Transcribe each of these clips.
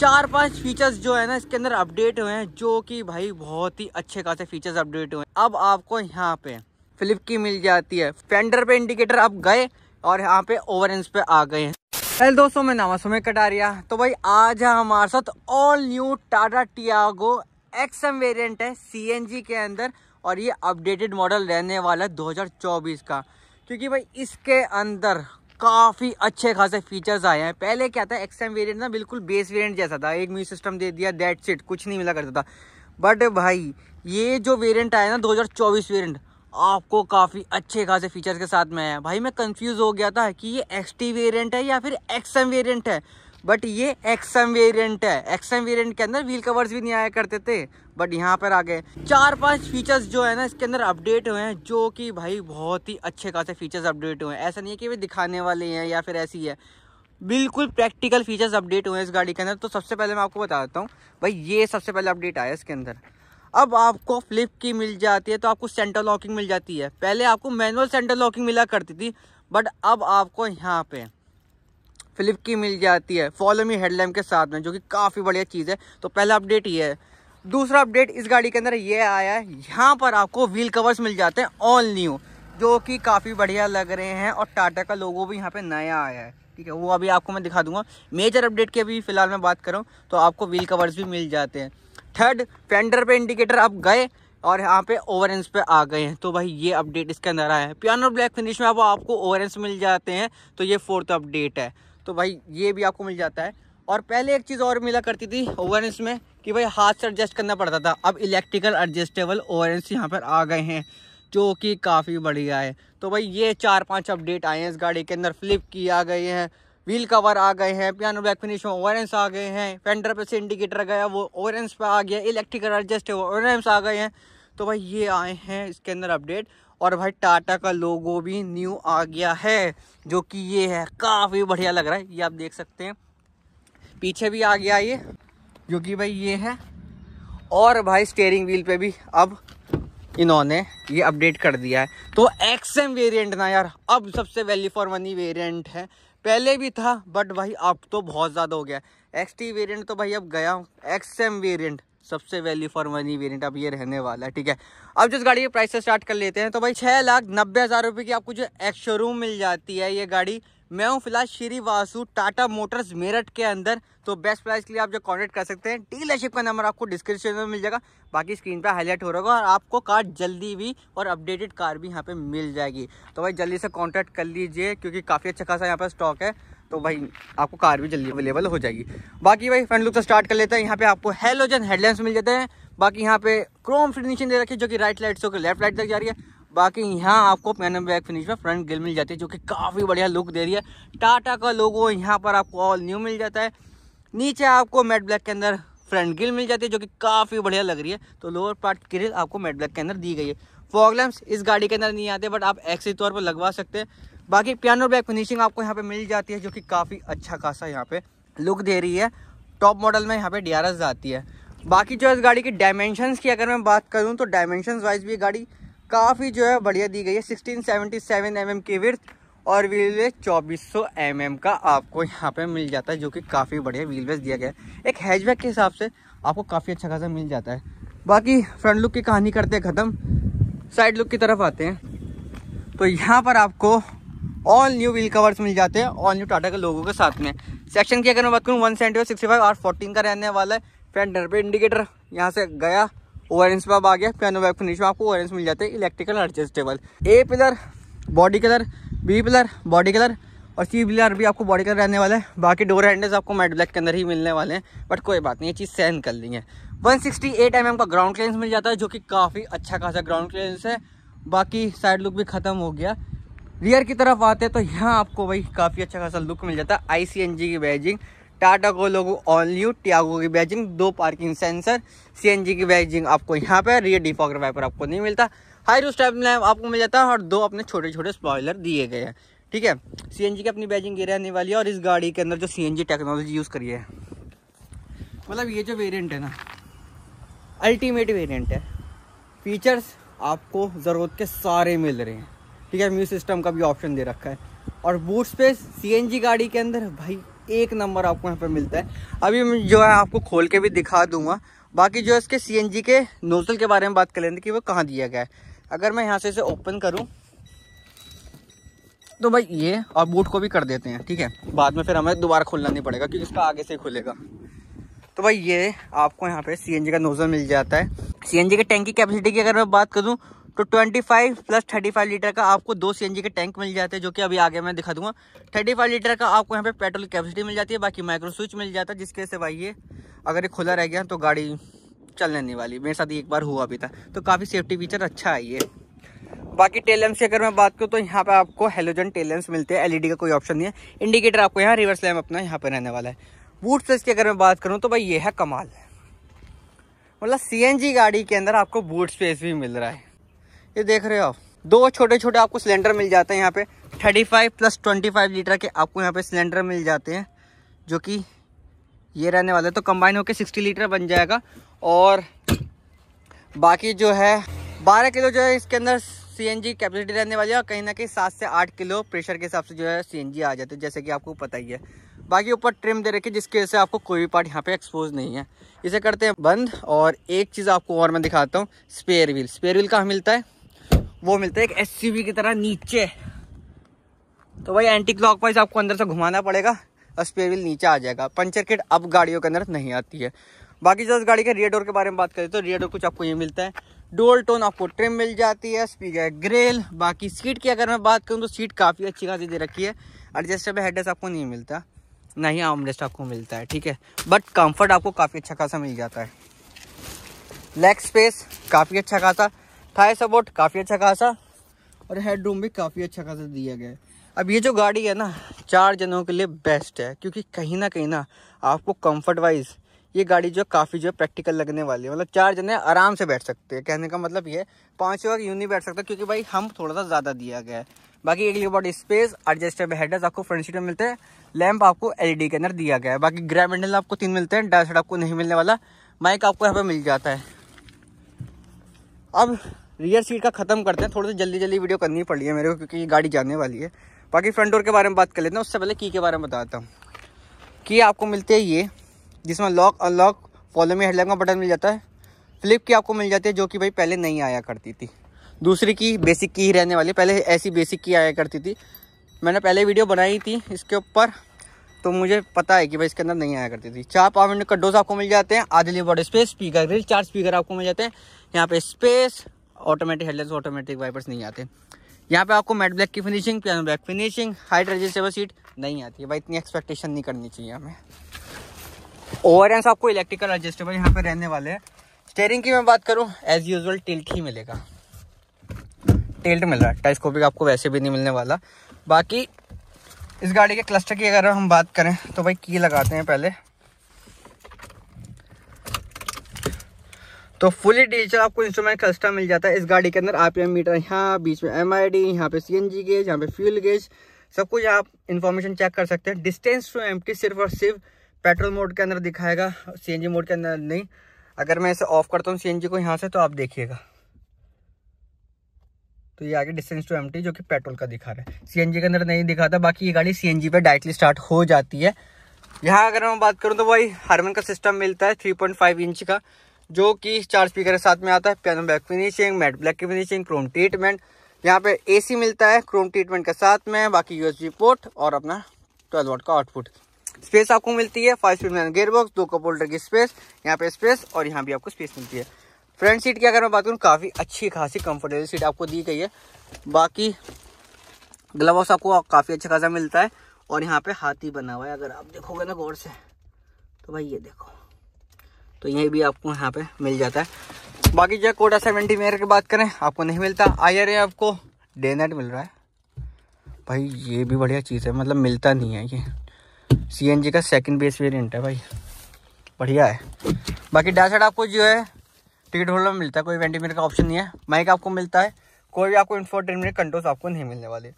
चार पांच फीचर्स जो है ना इसके अंदर अपडेट हुए हैं जो कि भाई बहुत ही अच्छे खासे फीचर्स अपडेट हुए हैं अब आपको यहाँ पे फ्लिप की मिल जाती है फेंडर पे इंडिकेटर आप गए और यहाँ पे ओवर इंच पे आ गए हैं हेलो दोस्तों मैं नामा सुमे कटारिया तो भाई आज है हमारे साथ all new Tata Tiago X variant है सी के अंदर और ये अपडेटेड मॉडल रहने वाला है 2024 का क्योंकि भाई इसके अंदर काफ़ी अच्छे खासे फीचर्स आए हैं पहले क्या था एक्सएम वेरिएंट ना बिल्कुल बेस वेरिएंट जैसा था एक म्यू सिस्टम दे दिया डेट सेट कुछ नहीं मिला करता था बट भाई ये जो वेरिएंट आया ना 2024 वेरिएंट आपको काफ़ी अच्छे खासे फीचर्स के साथ में आया भाई मैं कंफ्यूज हो गया था कि ये एक्स टी वेरियंट है या फिर एक्सएम वेरियंट है बट ये एक्सएम वेरिएंट है एक्सएम वेरिएंट के अंदर व्हील कवर्स भी नहीं आया करते थे बट यहाँ पर आ गए चार पांच फीचर्स जो है ना इसके अंदर अपडेट हुए हैं जो कि भाई बहुत ही अच्छे खासे फीचर्स अपडेट हुए हैं ऐसा नहीं है कि वे दिखाने वाले हैं या फिर ऐसी है बिल्कुल प्रैक्टिकल फीचर्स अपडेट हुए हैं इस गाड़ी के अंदर तो सबसे पहले मैं आपको बता देता हूँ भाई ये सबसे पहले अपडेट आया इसके अंदर अब आपको फ्लिप की मिल जाती है तो आपको सेंटर लॉकिंग मिल जाती है पहले आपको मैनुअल सेंटर लॉकिंग मिला करती थी बट अब आपको यहाँ पे फ्लिप की मिल जाती है फॉलो मी हेडलैम्प के साथ में जो कि काफ़ी बढ़िया चीज़ है तो पहला अपडेट ये है दूसरा अपडेट इस गाड़ी के अंदर ये आया है यहाँ पर आपको व्हील कवर्स मिल जाते हैं ऑल न्यू जो कि काफ़ी बढ़िया लग रहे हैं और टाटा का लोगो भी यहाँ पे नया आया है ठीक है वो अभी आपको मैं दिखा दूंगा मेजर अपडेट की अभी फ़िलहाल मैं बात करूँ तो आपको व्हील कवर्स भी मिल जाते हैं थर्ड फेंडर पे इंडिकेटर आप गए और यहाँ पे ओवर एंस पे आ गए हैं तो भाई ये अपडेट इसके अंदर आया है पियानो ब्लैक फिनिश में अब आपको ओवर एंस मिल जाते हैं तो ये फोर्थ अपडेट है तो भाई ये भी आपको मिल जाता है और पहले एक चीज़ और मिला करती थी ओवरेंस में कि भाई हाथ से एडजस्ट करना पड़ता था अब इलेक्ट्रिकल एडजस्टेबल ओवरेंस यहाँ पर आ गए हैं जो कि काफ़ी बढ़िया है तो भाई ये चार पांच अपडेट आए हैं इस गाड़ी के अंदर फ्लिप की आ गई हैं व्हील कवर आ गए हैं पियानो बैक फिनिश में ओवरेंस आ गए हैं फेंडर पर से इंडिकेटर गया वो ओवरेंस पर आ गया इलेक्ट्रिकल एडजस्ट है आ गए हैं तो भाई ये आए हैं इसके अंदर अपडेट और भाई टाटा का लोगो भी न्यू आ गया है जो कि ये है काफ़ी बढ़िया लग रहा है ये आप देख सकते हैं पीछे भी आ गया ये जो कि भाई ये है और भाई स्टेयरिंग व्हील पे भी अब इन्होंने ये अपडेट कर दिया है तो एक्स एम वेरियंट ना यार अब सबसे वैल्यू फॉर मनी वेरियंट है पहले भी था बट भाई अब तो बहुत ज़्यादा हो गया एक्स टी वेरियंट तो भाई अब गया एक्स एम वेरियंट सबसे वैल्यू फॉर मनी वेरियंट अब ये रहने वाला है ठीक है अब जिस गाड़ी के प्राइस से स्टार्ट कर लेते हैं तो भाई छः लाख नब्बे हज़ार रुपये की आपको जो एक्स शोरूम मिल जाती है ये गाड़ी मैं हूँ फिलहाल श्री वासु टाटा मोटर्स मेरठ के अंदर तो बेस्ट प्राइस के लिए आप जो कॉन्टेक्ट कर सकते हैं डीलरशिप का नंबर आपको डिस्क्रिप्शन में मिल जाएगा बाकी स्क्रीन पर हाईलाइट हो रहा और आपको कार जल्दी भी और अपडेटेड कार भी यहाँ पे मिल जाएगी तो भाई जल्दी से कॉन्टैक्ट कर लीजिए क्योंकि काफ़ी अच्छा खासा यहाँ पर स्टॉक है तो भाई आपको कार भी जल्दी अवेलेबल हो जाएगी बाकी भाई फ्रंट लुक तो स्टार्ट कर लेते हैं यहाँ पे आपको हेलोजन हेडलाइंस मिल जाते हैं बाकी यहाँ पे क्रोम फिनिशिंग दे रखी है जो कि राइट लाइट से होकर लेफ्ट लाइट तक जा रही है बाकी यहाँ आपको पैनम बैक फिनिश में फ्रंट ग्रिल मिल जाती है जो कि काफ़ी बढ़िया लुक दे रही है टाटा का लोगो यहाँ पर आपको ऑल न्यू मिल जाता है नीचे आपको मेट ब्लैक के अंदर फ्रंट ग्रिल मिल जाती है जो कि काफ़ी बढ़िया लग रही है तो लोअर पार्ट ग्रिल आपको मेट ब्लैक के अंदर दी गई है प्रॉब्लम्स इस गाड़ी के अंदर नहीं आते बट आप एक्सी तौर पर लगवा सकते हैं बाकी पियानो बैक फिनिशिंग आपको यहाँ पे मिल जाती है जो कि काफ़ी अच्छा खासा यहाँ पे लुक दे रही है टॉप मॉडल में यहाँ पे डी आती है बाकी जो है इस गाड़ी की डायमेंशंस की अगर मैं बात करूँ तो डायमेंशंस वाइज भी गाड़ी काफ़ी जो है बढ़िया दी गई है sixteen seventy seven M M की विर्थ और व्हीलवेस चौबीस सौ एम एम का आपको यहाँ पे मिल जाता है जो कि काफ़ी बढ़िया व्हीलवेस दिया गया है एक हैचबैक के हिसाब से आपको काफ़ी अच्छा खासा मिल जाता है बाकी फ्रंट लुक की कहानी करते हैं ख़त्म साइड लुक की तरफ आते हैं तो यहाँ पर आपको ऑल न्यू व्हील कवर्स मिल जाते हैं ऑल न्यू टाटा के लोगों के साथ में सेक्शन की अगर मैं बात करूँ one seventy sixty five R fourteen का रहने वाला है फ्रंट डर इंडिकेटर यहाँ से गया ओरेंज पे आप आ गया पियानो बैग फिनिश में आपको ओरेंज मिल जाते हैं electrical adjustable A pillar body colour B pillar body colour और सी पिलर भी आपको बॉडी कलर रहने वाला है बाकी डोर हैंडल्स आपको मैट ब्लैक के अंदर ही मिलने वाले हैं बट कोई बात नहीं ये चीज़ सहन कर है वन सिक्सटी एट एम का ग्राउंड क्लेंस मिल जाता है जो कि काफ़ी अच्छा खासा ग्राउंड क्लेंस है बाकी साइड लुक भी ख़त्म हो गया रियर की तरफ आते हैं तो यहाँ आपको भाई काफ़ी अच्छा खासा लुक मिल जाता है आई की बैजिंग टाटा को लोगो ऑल टियागो की बैजिंग दो पार्किंग सेंसर सी की बैजिंग आपको यहाँ पर रियर डिफॉगर वाइपर आपको नहीं मिलता हाई रूस टाइप लैम आपको मिल जाता है और दो अपने छोटे छोटे स्पॉयलर दिए गए हैं ठीक है सीएनजी की अपनी बैजिंग ये रहने वाली है और इस गाड़ी के अंदर जो जी टेक्नोलॉजी यूज़ करी है मतलब ये जो वेरिएंट है ना अल्टीमेट वेरिएंट है फीचर्स आपको ज़रूरत के सारे मिल रहे हैं ठीक है म्यूज सिस्टम का भी ऑप्शन दे रखा है और बूट स्पेस सी गाड़ी के अंदर भाई एक नंबर आपको यहाँ पर मिलता है अभी जो है आपको खोल के भी दिखा दूंगा बाकी जो इसके सी के नोजल के बारे में बात कर लेते कि वो कहाँ दिया गया है अगर मैं यहाँ से इसे ओपन करूँ तो भाई ये और बूट को भी कर देते हैं ठीक है बाद में फिर हमें दोबारा खोलना नहीं पड़ेगा क्योंकि इसका आगे से ही खुलेगा तो भाई ये आपको यहाँ पे सी का नोजल मिल जाता है सी के टैंक की कैपेसिटी की अगर मैं बात करूँ तो 25 प्लस 35 लीटर का आपको दो सी के टैंक मिल जाते हैं जो कि अभी आगे मैं दिखा दूंगा 35 लीटर का आपको यहाँ पे पेट्रोल कैपेसिटी मिल जाती है बाकी माइक्रो स्विच मिल जाता है जिसके से भाई ये अगर ये खुला रह गया तो गाड़ी चलने नहीं वाली मेरे साथ एक बार हुआ भी था तो काफ़ी सेफ्टी फीचर अच्छा है ये बाकी टेलेंस की अगर मैं बात करूँ तो यहाँ पर आपको हेलोजन टेलेंस मिलते हैं एल e का कोई ऑप्शन नहीं है इंडिकेटर आपको यहाँ रिवर्स लैम्प अपना यहाँ पर रहने वाला है बूट स्पेस की अगर मैं बात करूँ तो भाई ये है कमाल मतलब सी गाड़ी के अंदर आपको बूट स्पेस भी मिल रहा है ये देख रहे हो आप दो छोटे छोटे आपको सिलेंडर मिल जाते हैं यहाँ पे 35 प्लस 25 लीटर के आपको यहाँ पे सिलेंडर मिल जाते हैं जो कि ये रहने वाला है तो कंबाइन होकर 60 लीटर बन जाएगा और बाकी जो है 12 किलो जो है इसके अंदर सीएनजी कैपेसिटी रहने वाली है और कहीं ना कहीं सात से आठ किलो प्रेशर के हिसाब से जो है सी आ जाती है जैसे कि आपको पता ही है बाकी ऊपर ट्रिम दे रखी जिसकी वजह से आपको कोई भी पार्ट यहाँ पे एक्सपोज नहीं है इसे करते हैं बंद और एक चीज़ आपको और मैं दिखाता हूँ स्पेयर व्हील स्पेयर व्हील कहाँ मिलता है वो मिलता है एक एस की तरह नीचे तो भाई एंटी क्लॉक वाइज आपको अंदर से घुमाना पड़ेगा और स्पेयर व्हील नीचे आ जाएगा पंचर किट अब गाड़ियों के अंदर नहीं आती है बाकी जब गाड़ी के रियर डोर के बारे में बात करें तो रियर डोर कुछ आपको ये मिलता है डोल टोन आपको ट्रिम मिल जाती है स्पीकर ग्रेल बाकी सीट की अगर मैं बात करूँ तो सीट काफ़ी अच्छी खासी दे रखी है एडजस्टेबल हेडरेस्ट आपको नहीं मिलता ना ही डेस्ट आपको मिलता है ठीक है बट कम्फर्ट आपको काफ़ी अच्छा खासा मिल जाता है लेग स्पेस काफ़ी अच्छा खासा थाई सपोर्ट काफ़ी अच्छा खासा और हेड रूम भी काफ़ी अच्छा खासा दिया गया है अब ये जो गाड़ी है ना चार जनों के लिए बेस्ट है क्योंकि कहीं ना कहीं ना आपको कंफर्ट वाइज ये गाड़ी जो काफ़ी जो है प्रैक्टिकल लगने वाली है मतलब चार जने आराम से बैठ सकते हैं कहने का मतलब ये पाँच लोग यूँ नहीं बैठ सकता क्योंकि भाई हम थोड़ा सा ज़्यादा दिया गया है बाकी एक लिबर्ट स्पेस एडजस्टेबल हेडर्स आपको फ्रंट सीट में मिलते हैं लैंप आपको एलईडी के अंदर दिया गया है बाकी ग्रैम हैंडल आपको तीन मिलते हैं डाल आपको नहीं मिलने वाला माइक आपको यहाँ पे मिल जाता है अब रियर सीट का ख़त्म करते हैं थोड़ी सी जल्दी जल्दी वीडियो करनी पड़ी है मेरे को क्योंकि गाड़ी जाने वाली है बाकी फ्रंट डोर के बारे में बात कर लेते हैं उससे पहले की के बारे में बताता हूँ की आपको मिलती है ये जिसमें lock unlock follow me headlight का बटन मिल जाता है फ्लिप की आपको मिल जाती है जो कि भाई पहले नहीं आया करती थी दूसरी की बेसिक की ही रहने वाली पहले ऐसी बेसिक की आया करती थी मैंने पहले वीडियो बनाई थी इसके ऊपर तो मुझे पता है कि भाई इसके अंदर नहीं आया करती थी चार पावर विंडो कड्डोज आपको मिल जाते हैं आधे बॉडी स्पेस स्पीकर ग्रिल चार स्पीकर आपको मिल जाते हैं यहाँ पे space automatic headlamps automatic wipers नहीं आते यहाँ पे आपको मेट ब्लैक की finishing piano black finishing height adjustable seat नहीं आती है भाई इतनी एक्सपेक्टेशन नहीं करनी चाहिए हमें ओवर एंस आपको इलेक्ट्रिकल एडजस्टेबल यहाँ पे रहने वाले हैं स्टेयरिंग की मैं बात करूँ एज यूजल टिल्ट ही मिलेगा टिल्ट मिल रहा है टेलीस्कोपिक आपको वैसे भी नहीं मिलने वाला बाकी इस गाड़ी के क्लस्टर की अगर हम बात करें तो भाई की लगाते हैं पहले तो फुली डिजिटल आपको इंस्ट्रूमेंट कस्टम मिल जाता है इस गाड़ी के अंदर आर मीटर यहाँ बीच में एम आई डी यहाँ पे सी एन जी गेज यहाँ पे फ्यूल गेज सब कुछ आप इन्फॉर्मेशन चेक कर सकते हैं डिस्टेंस टू एम सिर्फ और सिर्फ पेट्रोल मोड के अंदर दिखाएगा सी एन जी मोड के अंदर नहीं अगर मैं इसे ऑफ करता हूँ सी एन जी को यहाँ से तो आप देखिएगा तो ये आगे डिस्टेंस टू एम जो कि पेट्रोल का दिखा रहा है सी एन जी के अंदर नहीं दिखाता बाकी ये गाड़ी सी एन जी पर डायरेक्टली स्टार्ट हो जाती है यहाँ अगर मैं बात करूँ तो भाई हारमन का सिस्टम मिलता है थ्री पॉइंट फाइव इंच का जो कि चार स्पीकर के साथ में आता है piano back finishing matte black की फिनिशिंग क्रोम ट्रीटमेंट यहाँ पे एसी मिलता है क्रोम ट्रीटमेंट के साथ में बाकी यूएसबी पोर्ट और अपना ट्वेल्व वोट का आउटपुट स्पेस आपको मिलती है five speed manual gear box दो कप होल्डर की स्पेस यहाँ पे स्पेस और यहाँ भी आपको स्पेस मिलती है फ्रंट सीट की अगर मैं बात करूँ काफ़ी अच्छी खासी कंफर्टेबल सीट आपको दी गई है बाकी ग्लव आपको काफ़ी अच्छा खासा मिलता है और यहाँ पे हाथी बना हुआ है अगर आप देखोगे ना गौर से तो भाई ये देखो तो यही भी आपको यहाँ पे मिल जाता है बाकी जो कोटा सेवेंटी मेयर की बात करें आपको नहीं मिलता आई आर आपको डे नाइट मिल रहा है भाई ये भी बढ़िया चीज़ है मतलब मिलता नहीं है ये सी एन जी का सेकेंड बेस वेरियंट है भाई बढ़िया है बाकी डायसाइड आपको जो है टिकट होल्डर में मिलता है कोई वेंटीमीटर का ऑप्शन नहीं है माइक आपको मिलता है कोई भी आपको इन्फोटेनमेंट कंट्रोल आपको नहीं मिलने वाले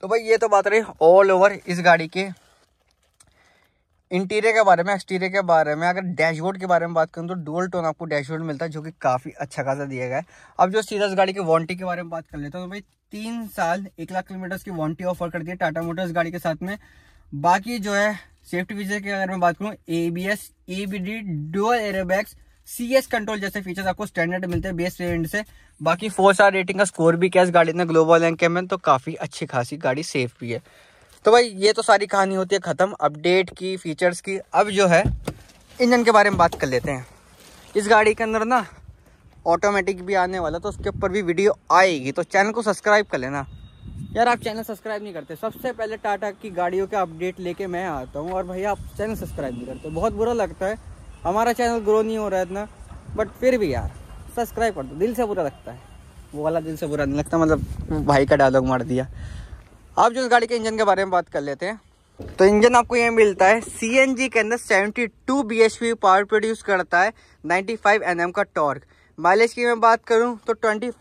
तो भाई ये तो बात रही ऑल ओवर इस गाड़ी के इंटीरियर के बारे में एक्सटीरियर के बारे में अगर डैशबोर्ड के बारे में बात करूँ तो डुअल टोन आपको डैशबोर्ड मिलता है जो कि काफ़ी अच्छा खासा दिया गया है अब जो सीरियस गाड़ी की वारंटी के बारे में बात कर लेता हूँ तो भाई तीन साल एक लाख किलोमीटर्स की वारंटी ऑफर करती है टाटा मोटर्स गाड़ी के साथ में बाकी जो है सेफ्टी फीचर की अगर मैं बात करूँ A B S A B D dual airbags C S control जैसे फीचर्स आपको स्टैंडर्ड मिलते हैं बेस रेंट से बाकी फोर स्टार रेटिंग का स्कोर भी क्या इस गाड़ी ने ग्लोबल एंक में तो काफ़ी अच्छी खासी गाड़ी सेफ भी है तो भाई ये तो सारी कहानी होती है ख़त्म अपडेट की फीचर्स की अब जो है इंजन के बारे में बात कर लेते हैं इस गाड़ी के अंदर ना ऑटोमेटिक भी आने वाला तो उसके ऊपर भी वीडियो आएगी तो चैनल को सब्सक्राइब कर लेना यार आप चैनल सब्सक्राइब नहीं करते सबसे पहले टाटा की गाड़ियों के अपडेट लेके मैं आता हूँ और भैया आप चैनल सब्सक्राइब नहीं करते बहुत बुरा लगता है हमारा चैनल ग्रो नहीं हो रहा है इतना बट फिर भी यार सब्सक्राइब कर दो दिल से बुरा लगता है वो वाला दिल से बुरा नहीं लगता मतलब भाई का डायलॉग मार दिया अब जो इस गाड़ी के इंजन के बारे में बात कर लेते हैं तो इंजन आपको ये मिलता है सी के अंदर 72 टू पावर प्रोड्यूस करता है 95 फाइव का टॉर्क माइलेज की मैं बात करूँ तो 25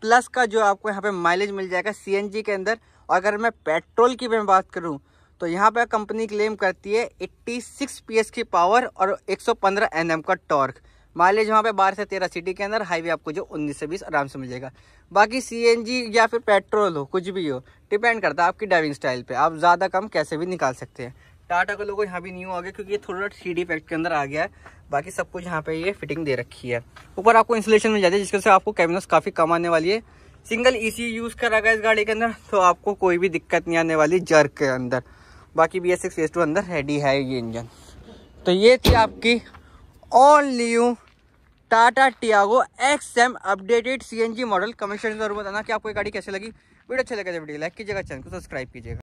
प्लस का जो आपको यहाँ पे माइलेज मिल जाएगा सी के अंदर और अगर मैं पेट्रोल की मैं बात करूँ तो यहाँ पे कंपनी क्लेम करती है 86 सिक्स की पावर और 115 सौ का टॉर्क माइलेज वहाँ पे बारह से तेरह सिटी के अंदर हाईवे आपको जो उन्नीस से बीस आराम से मिलेगा बाकी सीएनजी या फिर पेट्रोल हो कुछ भी हो डिपेंड करता है आपकी ड्राइविंग स्टाइल पे आप ज़्यादा कम कैसे भी निकाल सकते हैं टाटा का लोगो यहाँ भी न्यू आ गया क्योंकि ये थोड़ा सी डी पैक्ट के अंदर आ गया है बाकी सब कुछ यहाँ पे ये फिटिंग दे रखी है ऊपर आपको इंसुलेशन मिल जाती है जिसके से आपको कैबिनस काफ़ी कम आने वाली है सिंगल ए सी यूज़ करा गया इस गाड़ी के अंदर तो आपको कोई भी दिक्कत नहीं आने वाली जर्क के अंदर बाकी बी एस सिक्स अंदर रेडी है ये इंजन तो ये थी आपकी all new Tata Tiago X M updated C N G model comment section में जरूर बताना कि आपको ये गाड़ी कैसे लगी वीडियो अच्छा लगे तो वीडियो लाइक कीजिएगा चैनल को सब्सक्राइब कीजिएगा